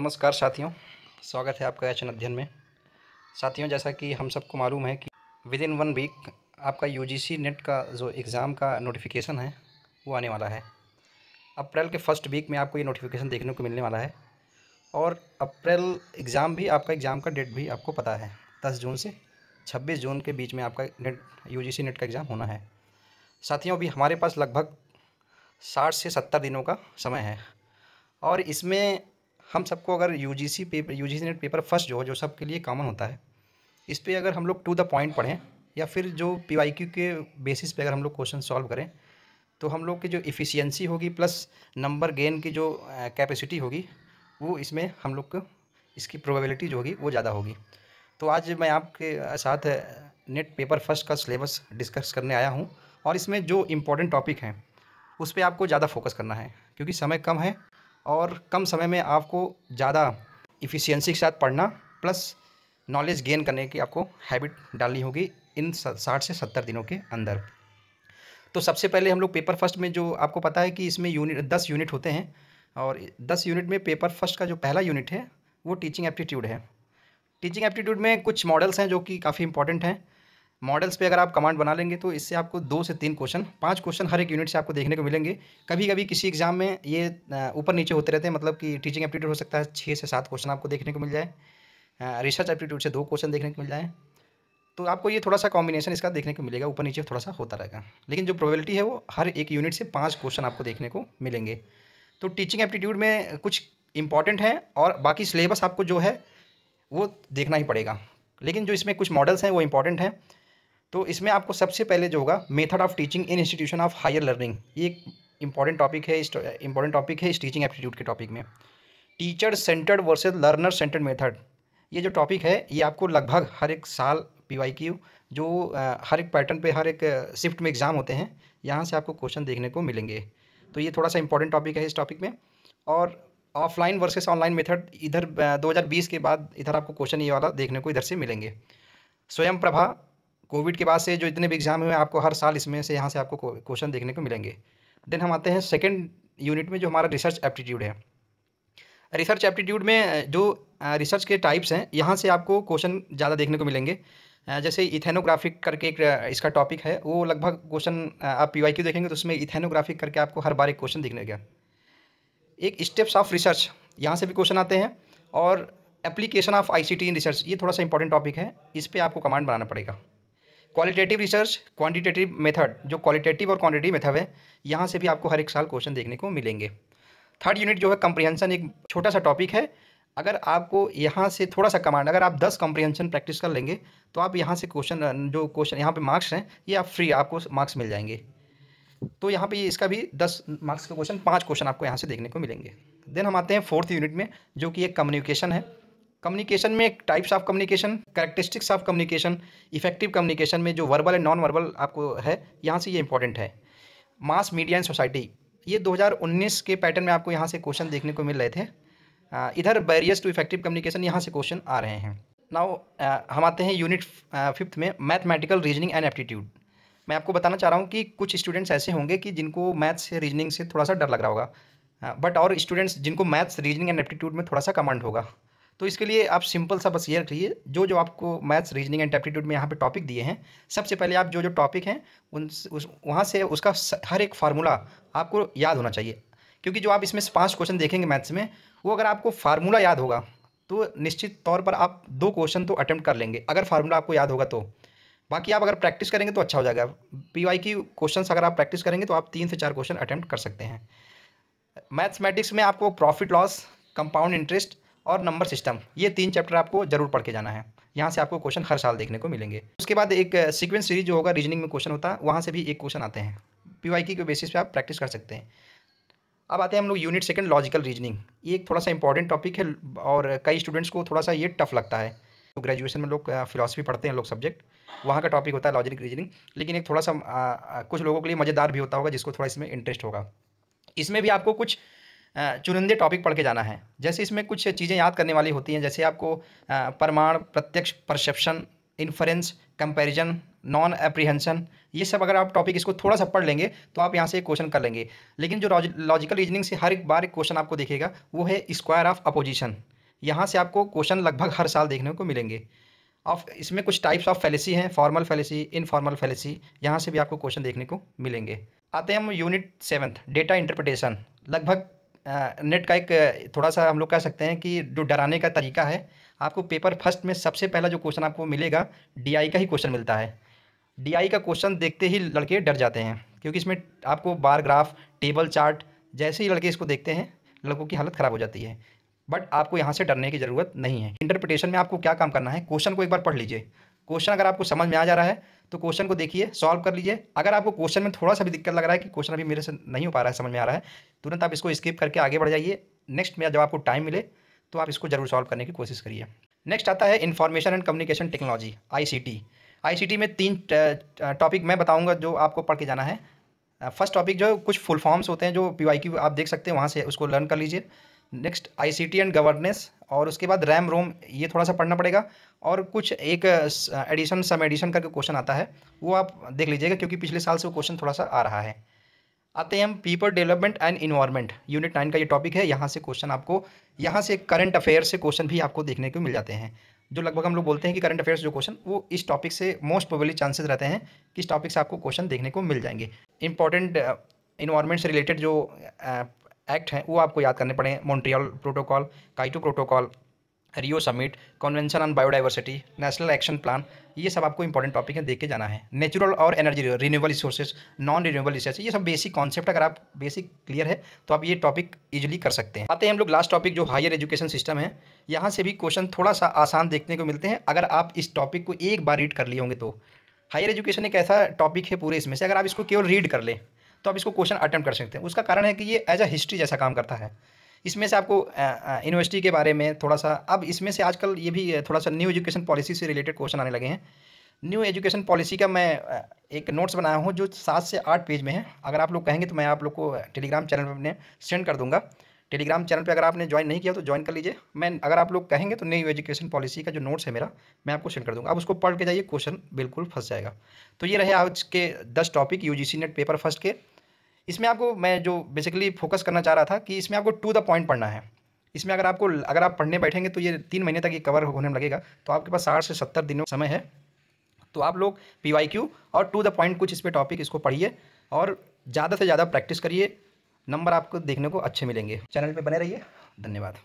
नमस्कार साथियों स्वागत है आपका एच अध्ययन में साथियों जैसा कि हम सबको मालूम है कि विद इन वन वीक आपका यू नेट e का जो एग्ज़ाम का नोटिफिकेशन है वो आने वाला है अप्रैल के फर्स्ट वीक में आपको ये नोटिफिकेशन देखने को मिलने वाला है और अप्रैल एग्ज़ाम भी आपका एग्ज़ाम का डेट भी आपको पता है दस जून से छब्बीस जून के बीच में आपका नेट यू नेट का एग्ज़ाम होना है साथियों अभी हमारे पास लगभग साठ से सत्तर दिनों का समय है और इसमें हम सबको अगर U G C paper U G C net paper first जो जो सबके लिए कॉमन होता है इस पर अगर हम लोग टू द पॉइंट पढ़ें या फिर जो पी वाई क्यू के बेसिस पे अगर हम लोग क्वेश्चन सॉल्व करें तो हम लोग की जो इफ़िशियंसी होगी प्लस नंबर गेन की जो कैपेसिटी होगी वो इसमें हम लोग को इसकी प्रोबेबिलिटी जो होगी वो ज़्यादा होगी तो आज मैं आपके साथ नेट पेपर फर्स्ट का सिलेबस डिस्कस करने आया हूँ और इसमें जो इम्पोर्टेंट टॉपिक हैं उस पर आपको ज़्यादा फोकस करना है क्योंकि समय कम है और कम समय में आपको ज़्यादा इफ़िशियंसी के साथ पढ़ना प्लस नॉलेज गेन करने की आपको हैबिट डालनी होगी इन साठ से सत्तर दिनों के अंदर तो सबसे पहले हम लोग पेपर फर्स्ट में जो आपको पता है कि इसमें यूनिट दस यूनिट होते हैं और दस यूनिट में पेपर फर्स्ट का जो पहला यूनिट है वो टीचिंग एप्टीट्यूड है टीचिंग एप्टीट्यूड में कुछ मॉडल्स हैं जो कि काफ़ी इंपॉर्टेंट हैं मॉडल्स पे अगर आप कमांड बना लेंगे तो इससे आपको दो से तीन क्वेश्चन पांच क्वेश्चन हर एक यूनिट से आपको देखने को मिलेंगे कभी कभी किसी एग्जाम में ये ऊपर नीचे होते रहते हैं मतलब कि टीचिंग एप्टीट्यूड हो सकता है छः से सात क्वेश्चन आपको देखने को मिल जाए रिसर्च एप्टीट्यूड से दो क्वेश्चन देखने को मिल जाए तो आपको ये थोड़ा सा कॉम्बिनेशन इसका देखने को मिलेगा ऊपर नीचे थोड़ा सा होता रहेगा लेकिन जो प्रोबेबिलिटी है वो हर एक यूनिट से पाँच क्वेश्चन आपको देखने को मिलेंगे तो टीचिंग एप्टीट्यूड में कुछ इंपॉर्टेंट हैं और बाकी सिलेबस आपको जो है वो देखना ही पड़ेगा लेकिन जो इसमें कुछ मॉडल्स हैं वो इंपॉर्टेंट हैं तो इसमें आपको सबसे पहले जो होगा method of teaching in institution of higher learning ये एक इंपॉर्टेंट टॉपिक है इस इंपॉर्टेंट टॉपिक है इस टीचिंग एप्टीट्यूड के टॉपिक में teacher centred versus learner centred method ये जो टॉपिक है ये आपको लगभग हर एक साल पी जो हर एक पैटर्न पर हर एक शिफ्ट में एग्ज़ाम होते हैं यहाँ से आपको क्वेश्चन देखने को मिलेंगे तो ये थोड़ा सा इंपॉर्टेंट टॉपिक है इस टॉपिक में और ऑफलाइन वर्सेस ऑनलाइन मेथड इधर 2020 के बाद इधर आपको क्वेश्चन ये वाला देखने को इधर से मिलेंगे स्वयं प्रभा कोविड के बाद से जो इतने भी एग्ज़ाम हुए आपको हर साल इसमें से यहाँ से आपको क्वेश्चन देखने को मिलेंगे देन हम आते हैं सेकेंड यूनिट में जो हमारा रिसर्च एप्टीट्यूड है रिसर्च एप्टीट्यूड में जो रिसर्च के टाइप्स हैं यहाँ से आपको क्वेश्चन ज़्यादा देखने को मिलेंगे जैसे इथेनोग्राफिक करके एक इसका टॉपिक है वो लगभग क्वेश्चन आप पी देखेंगे तो उसमें इथेनोग्राफिक करके आपको हर बार एक क्वेश्चन देखने का एक स्टेप्स ऑफ रिसर्च यहाँ से भी क्वेश्चन आते हैं और application of I C T in research ये थोड़ा सा इंपॉर्टेंट टॉपिक है इस पर आपको कमांड बनाना पड़ेगा क्वालिटेटिव रिसर्च क्वांटिटेटिव मेथड जो क्वालिटेटिव और क्वांटिटेटिव मेथड है यहाँ से भी आपको हर एक साल क्वेश्चन देखने को मिलेंगे थर्ड यूनिट जो है कम्प्रीहेंशन एक छोटा सा टॉपिक है अगर आपको यहाँ से थोड़ा सा कमांड अगर आप दस कम्प्रीहेंशन प्रैक्टिस कर लेंगे तो आप यहाँ से क्वेश्चन जो क्वेश्चन यहाँ पे मार्क्स हैं ये आप फ्री आपको मार्क्स मिल जाएंगे तो यहाँ पे ये इसका भी दस मार्क्स का क्वेश्चन पाँच क्वेश्चन आपको यहाँ से देखने को मिलेंगे देन हम आते हैं फोर्थ यूनिट में जो कि एक कम्युनिकेशन है कम्युनिकेशन में types of communication characteristics of communication effective communication में जो वर्बल एंड नॉन वर्बल आपको है यहाँ से ये इंपॉर्टेंट है मास मीडिया एंड सोसाइटी ये 2019 के पैटर्न में आपको यहाँ से क्वेश्चन देखने को मिल रहे थे इधर बैरियर्स टू इफेक्टिव कम्युनिकेशन यहाँ से क्वेश्चन आ रहे हैं नाउ हम आते हैं यूनिट फिफ्थ में मैथमेटिकल रीजनिंग एंड एप्टीट्यूड मैं आपको बताना चाह रहा हूँ कि कुछ स्टूडेंट्स ऐसे होंगे कि जिनको मैथ्स से रीजनिंग से थोड़ा सा डर लग रहा होगा बट और स्टूडेंट्स जिनको मैथ्स रीजनिंग एंड एप्टीट्यूड में थोड़ा सा कमांड होगा तो इसके लिए आप सिंपल सा बस ये रख जो जो आपको मैथ्स रीजनिंग एंड एप्टीट्यूड में यहाँ पे टॉपिक दिए हैं सबसे पहले आप जो जो टॉपिक हैं उन उस वहाँ से उसका हर एक फार्मूला आपको याद होना चाहिए क्योंकि जो आप इसमें पाँच क्वेश्चन देखेंगे मैथ्स में वो अगर आपको फार्मूला याद होगा तो निश्चित तौर पर आप दो क्वेश्चन तो अटैम्प्ट कर लेंगे अगर फार्मूला आपको याद होगा तो बाकी आप अगर प्रैक्टिस करेंगे तो अच्छा हो जाएगा पी वाई की क्वेश्चन अगर आप प्रैक्टिस करेंगे तो आप तीन से चार क्वेश्चन अटैम्प्ट कर सकते हैं मैथमेटिक्स में आपको प्रॉफिट लॉस कंपाउंड इंटरेस्ट और नंबर सिस्टम ये तीन चैप्टर आपको जरूर पढ़ के जाना है यहाँ से आपको क्वेश्चन हर साल देखने को मिलेंगे उसके बाद एक सीक्वेंस सीरीज जो होगा रीजनिंग में क्वेश्चन होता है वहाँ से भी एक क्वेश्चन आते हैं पी के बेसिस पे आप प्रैक्टिस कर सकते हैं अब आते हैं हम लोग यूनिट सेकंड लॉजिकल रीजनिंग ये एक थोड़ा सा इंपॉर्टेंट टॉपिक है और कई स्टूडेंट्स को थोड़ा सा ये टफ लगता है तो ग्रेजुएशन में लोग फिलासफी पढ़ते हैं लोग सब्जेक्ट वहाँ का टॉपिक होता है लॉजिक रीजनिंग लेकिन एक थोड़ा सा कुछ लोगों के लिए मज़ेदार भी होता होगा जिसको थोड़ा इसमें इंटरेस्ट होगा इसमें भी आपको कुछ चुनिंदे टॉपिक पढ़ के जाना है जैसे इसमें कुछ चीज़ें याद करने वाली होती हैं जैसे आपको प्रमाण प्रत्यक्ष perception inference comparison non apprehension ये सब अगर आप टॉपिक इसको थोड़ा सा पढ़ लेंगे तो आप यहाँ से क्वेश्चन कर लेंगे लेकिन जो लॉजिकल रीजनिंग से हर एक बार एक क्वेश्चन आपको देखेगा वो है स्क्वायर ऑफ अपोजिशन यहाँ से आपको क्वेश्चन लगभग हर साल देखने को मिलेंगे ऑफ इसमें कुछ टाइप्स ऑफ फैलेसी हैं फॉर्मल फैलेसी इनफॉर्मल फैलेसी यहाँ से भी आपको क्वेश्चन देखने को मिलेंगे आते हैं हम यूनिट सेवन्थ डेटा इंटरप्रिटेशन लगभग नेट का एक थोड़ा सा हम लोग कह सकते हैं कि जो डराने का तरीका है आपको पेपर फर्स्ट में सबसे पहला जो क्वेश्चन आपको मिलेगा डीआई का ही क्वेश्चन मिलता है डीआई का क्वेश्चन देखते ही लड़के डर जाते हैं क्योंकि इसमें आपको बार ग्राफ टेबल चार्ट जैसे ही लड़के इसको देखते हैं लड़कों की हालत ख़राब हो जाती है बट आपको यहाँ से डरने की ज़रूरत नहीं है इंटरप्रिटेशन में आपको क्या काम करना है क्वेश्चन को एक बार पढ़ लीजिए क्वेश्चन अगर आपको समझ में आ जा रहा है तो क्वेश्चन को देखिए सॉल्व कर लीजिए अगर आपको क्वेश्चन में थोड़ा सा भी दिक्कत लग रहा है कि क्वेश्चन अभी मेरे से नहीं हो पा रहा है समझ में आ रहा है तुरंत आप इसको स्किप करके आगे बढ़ जाइए नेक्स्ट में जब आपको टाइम मिले तो आप इसको जरूर सॉल्व करने की कोशिश करिए नेक्स्ट आता है information and communication technology C T में तीन टॉपिक मैं बताऊंगा जो आपको पढ़ के जाना है फर्स्ट टॉपिक जो कुछ फुल फॉर्म्स होते हैं जो पी आप देख सकते हैं वहाँ से उसको लर्न कर लीजिए नेक्स्ट आईसीटी एंड गवर्नेंस और उसके बाद रैम रोम ये थोड़ा सा पढ़ना पड़ेगा और कुछ एक एडिशन सम एडिशन करके क्वेश्चन आता है वो आप देख लीजिएगा क्योंकि पिछले साल से वो क्वेश्चन थोड़ा सा आ रहा है आते हैं हम people development and environment unit nine का ये टॉपिक है यहाँ से क्वेश्चन आपको यहाँ से करंट अफेयर से क्वेश्चन भी आपको देखने को मिल जाते हैं जो लगभग हम लोग बोलते हैं कि करंट अफेयर्स जो क्वेश्चन वो इस टॉपिक से मोस्ट प्रोबेबली चांसेस रहते हैं कि इस टॉपिक से आपको क्वेश्चन देखने को मिल जाएंगे इंपॉर्टेंट इन्वायरमेंट से रिलेटेड जो एक्ट हैं वो आपको याद करने पड़े Montreal protocol Kyoto protocol Rio summit convention on biodiversity national action plan ये सब आपको इंपॉर्टेंट टॉपिक है देख के जाना है नेचुरल और energy renewable resources non renewable resource ये सब बेसिक कॉन्सेप्ट अगर आप बेसिक क्लियर है तो आप ये टॉपिक इजीली कर सकते हैं आते हैं हम लोग लास्ट टॉपिक जो हायर एजुकेशन सिस्टम है यहाँ से भी क्वेश्चन थोड़ा सा आसान देखने को मिलते हैं अगर आप इस टॉपिक को एक बार रीड कर लिए होंगे तो हायर एजुकेशन एक ऐसा टॉपिक है पूरे इसमें से अगर आप इसको केवल रीड कर लें तो आप इसको क्वेश्चन अटैम्प्ट कर सकते हैं उसका कारण है कि ये एज अ हिस्ट्री जैसा काम करता है इसमें से आपको यूनिवर्सिटी के बारे में थोड़ा सा अब इसमें से आजकल ये भी थोड़ा सा न्यू एजुकेशन पॉलिसी से रिलेटेड क्वेश्चन आने लगे हैं न्यू एजुकेशन पॉलिसी का मैं एक नोट्स बनाया हूँ जो सात से आठ पेज में है अगर आप लोग कहेंगे तो मैं आप लोग को टेलीग्राम चैनल पर अपने सेंड कर दूँगा टेलीग्राम चैनल पे अगर आपने ज्वाइन नहीं किया तो ज्वाइन कर लीजिए मैं अगर आप लोग कहेंगे तो न्यू एजुकेशन पॉलिसी का जो नोट्स है मेरा मैं आपको सेंड कर दूंगा आप उसको पढ़ के जाइए क्वेश्चन बिल्कुल फंस जाएगा तो ये रहे आज के दस टॉपिक यू नेट पेपर फर्स्ट के इसमें आपको मैं जो बेसिकली फोकस करना चाह रहा था कि इसमें आपको टू द पॉइंट पढ़ना है इसमें अगर आपको अगर आप पढ़ने बैठेंगे तो ये तीन महीने तक ये कवर होने में लगेगा तो आपके पास साठ से सत्तर दिनों समय है तो आप लोग पी और टू द पॉइंट कुछ इस पर टॉपिक इसको पढ़िए और ज़्यादा से ज़्यादा प्रैक्टिस करिए नंबर आपको देखने को अच्छे मिलेंगे चैनल पर बने रहिए धन्यवाद